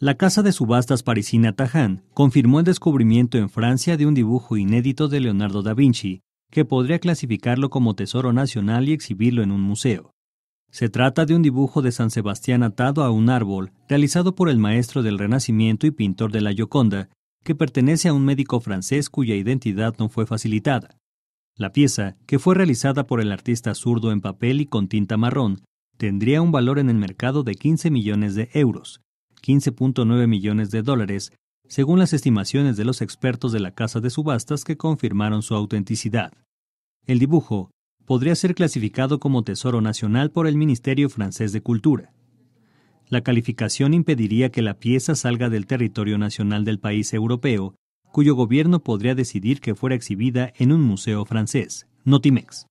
La casa de subastas parisina Taján confirmó el descubrimiento en Francia de un dibujo inédito de Leonardo da Vinci, que podría clasificarlo como tesoro nacional y exhibirlo en un museo. Se trata de un dibujo de San Sebastián atado a un árbol, realizado por el maestro del Renacimiento y pintor de la Gioconda, que pertenece a un médico francés cuya identidad no fue facilitada. La pieza, que fue realizada por el artista zurdo en papel y con tinta marrón, tendría un valor en el mercado de 15 millones de euros, 15.9 millones de dólares, según las estimaciones de los expertos de la Casa de Subastas que confirmaron su autenticidad. El dibujo podría ser clasificado como Tesoro Nacional por el Ministerio francés de Cultura. La calificación impediría que la pieza salga del territorio nacional del país europeo, cuyo gobierno podría decidir que fuera exhibida en un museo francés, Notimex.